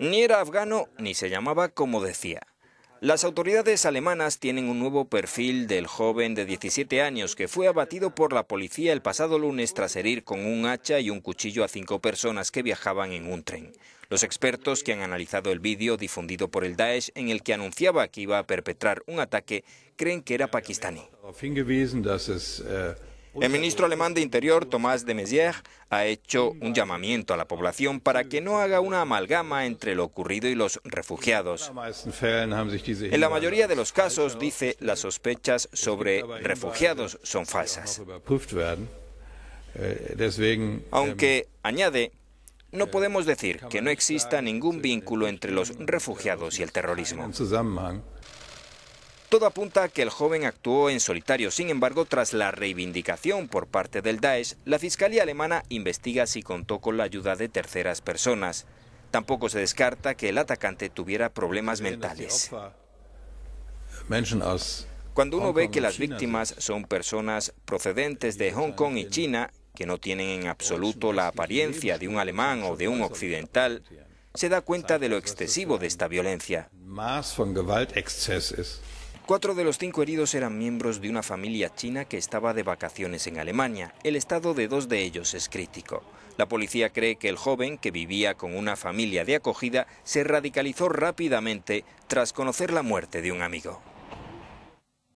Ni era afgano ni se llamaba como decía. Las autoridades alemanas tienen un nuevo perfil del joven de 17 años que fue abatido por la policía el pasado lunes tras herir con un hacha y un cuchillo a cinco personas que viajaban en un tren. Los expertos que han analizado el vídeo difundido por el Daesh en el que anunciaba que iba a perpetrar un ataque creen que era pakistaní. El ministro alemán de Interior, Thomas de Maizière, ha hecho un llamamiento a la población para que no haga una amalgama entre lo ocurrido y los refugiados. En la mayoría de los casos, dice, las sospechas sobre refugiados son falsas. Aunque, añade, no podemos decir que no exista ningún vínculo entre los refugiados y el terrorismo. Todo apunta a que el joven actuó en solitario. Sin embargo, tras la reivindicación por parte del Daesh, la Fiscalía alemana investiga si contó con la ayuda de terceras personas. Tampoco se descarta que el atacante tuviera problemas mentales. Cuando uno ve que las víctimas son personas procedentes de Hong Kong y China, que no tienen en absoluto la apariencia de un alemán o de un occidental, se da cuenta de lo excesivo de esta violencia. Cuatro de los cinco heridos eran miembros de una familia china que estaba de vacaciones en Alemania. El estado de dos de ellos es crítico. La policía cree que el joven, que vivía con una familia de acogida, se radicalizó rápidamente tras conocer la muerte de un amigo.